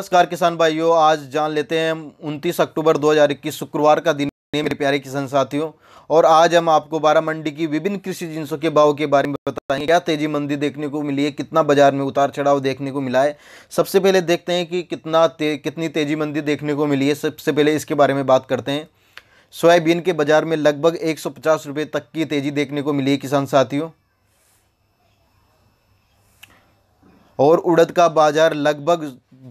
नमस्कार किसान भाइयों आज जान लेते हैं हम उनतीस अक्टूबर 2021 शुक्रवार का दिन है मेरे प्यारे किसान साथियों और आज हम आपको बारह मंडी की विभिन्न कृषि जिनसों के भाव के बारे में बताएंगे क्या तेजी मंदी देखने को मिली है कितना बाजार में उतार चढ़ाव देखने को मिला है सबसे पहले देखते हैं कि कितना ते, कितनी तेजी मंदी देखने को मिली है सबसे पहले इसके बारे में बात करते हैं सोयाबीन के बाजार में लगभग एक सौ तक की तेजी देखने को मिली है किसान साथियों और उड़द का बाज़ार लगभग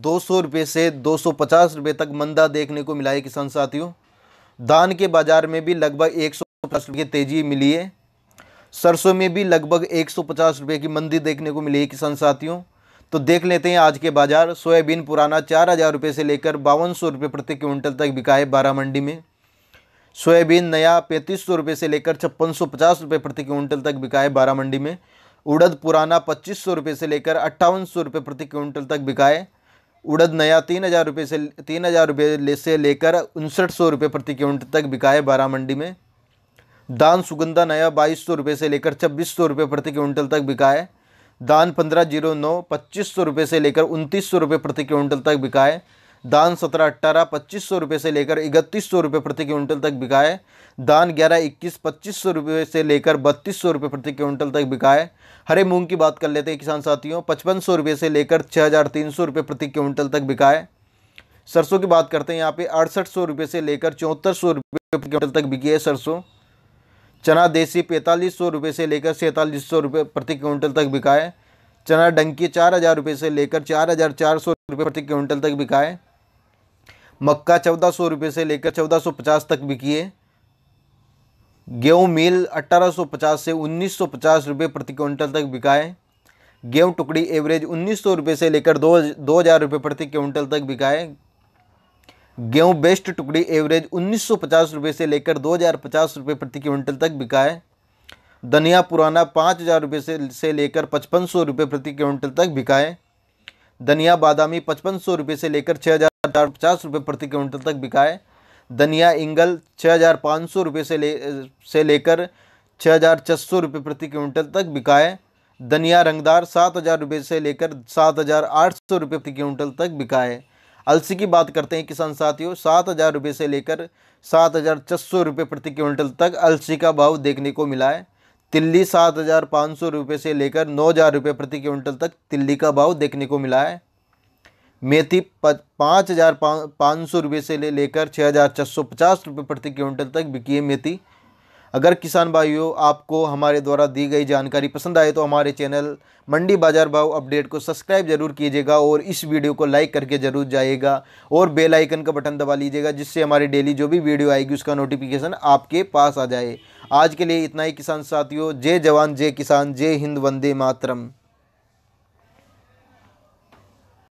दो सौ रुपये से दो सौ पचास रुपये तक मंदा देखने को मिला है किसान साथियों धान के बाज़ार में भी लगभग एक सौ पचास रुपये की तेज़ी मिली है सरसों में भी लगभग एक सौ पचास रुपये की मंदी देखने को मिली है किसान साथियों तो देख लेते हैं आज के बाज़ार सोयाबीन पुराना चार हज़ार रुपये से लेकर बावन सौ रुपये प्रति क्विंटल तक बिकाए बारह मंडी में सोयाबीन नया पैंतीस सौ रुपये से लेकर छप्पन सौ पचास रुपये प्रति क्विंटल तक बिकाए बारह मंडी में उड़द पुराना पच्चीस सौ रुपये से लेकर अट्ठावन सौ रुपये प्रति क्विंटल तक बिकाए उड़द नया तीन हज़ार रुपये से तीन हज़ार रुपये ले से लेकर उनसठ सौ रुपये प्रति क्विंटल तक बिकाए बारा मंडी में दान सुगंधा नया बाईस सौ रुपये से लेकर छब्बीस सौ रुपये प्रति क्विंटल तक बिकाए दान पंद्रह जीरो नौ पच्चीस सौ रुपये से लेकर उनतीस सौ रुपये प्रति क्विंटल तक बिकाए दान सत्रह अट्ठारह पच्चीस सौ रुपये से लेकर इकतीस सौ रुपये प्रति क्विंटल तक बिका है दान ग्यारह इक्कीस पच्चीस सौ रुपये से लेकर बत्तीस सौ रुपये प्रति क्विंटल तक बिका है हरे मूंग की बात कर लेते हैं किसान साथियों पचपन सौ रुपये से लेकर छः हज़ार तीन सौ रुपये प्रति क्विंटल तक बिका है सरसों की बात करते हैं यहाँ पे अड़सठ सौ रुपये से लेकर चौहत्तर सौ रुपये प्रति क्विंटल तक बिकी है सरसों चना देसी पैंतालीस सौ रुपये से लेकर सैंतालीस सौ रुपये प्रति क्विंटल तक बिका है चना डंकी चार हज़ार रुपये से लेकर चार हज़ार चार सौ रुपये प्रति क्विंटल तक बिका है मक्का चौदह सौ रुपये से लेकर चौदह सौ पचास तक बिकी है गेहूँ मील अट्ठारह सौ पचास से उन्नीस सौ पचास रुपये प्रति क्विंटल तक बिका है गेहूँ टुकड़ी एवरेज उन्नीस सौ रुपये से लेकर दो दो हज़ार रुपये प्रति क्विंटल तक बिका है गेहूँ बेस्ट टुकड़ी एवरेज उन्नीस सौ पचास रुपये से लेकर दो हज़ार पचास रुपये प्रति क्विंटल तक बिका है धनिया पुराना पाँच हज़ार रुपये से से लेकर पचपन सौ रुपये प्रति क्विंटल तक बिका है धनिया बादामी पचपन सौ रुपये से लेकर छः हज़ार हज़ार पचास रुपये प्रति क्विंटल तक बिका है धनिया इंगल छः हज़ार पाँच सौ रुपये से ले से लेकर छः हज़ार छः सौ रुपये प्रति क्विंटल तक बिका है धनिया रंगदार सात हज़ार रुपये से लेकर सात हज़ार आठ सौ रुपये प्रति क्विंटल तक बिका है अलसी की बात करते हैं किसान साथियों सात हज़ार रुपये से लेकर सात हज़ार छः सौ रुपये प्रति क्विंटल तक अलसी का भाव देखने को मिला है तिल्ली सात हज़ार पाँच सौ रुपये से लेकर नौ हज़ार रुपये प्रति क्विंटल तक तिल्ली का भाव देखने को मिला है मेथी पाँच हज़ार पाँच सौ रुपये से ले लेकर छः हज़ार छः सौ पचास रुपये प्रति क्विंटल तक बिकी है मेथी अगर किसान भाइयों आपको हमारे द्वारा दी गई जानकारी पसंद आए तो हमारे चैनल मंडी बाजार भाव अपडेट को सब्सक्राइब जरूर कीजिएगा और इस वीडियो को लाइक करके जरूर जाइएगा और बेल आइकन का बटन दबा लीजिएगा जिससे हमारी डेली जो भी वीडियो आएगी उसका नोटिफिकेशन आपके पास आ जाए आज के लिए इतना ही किसान साथियों जय जवान जय किसान जय हिंद वंदे मातरम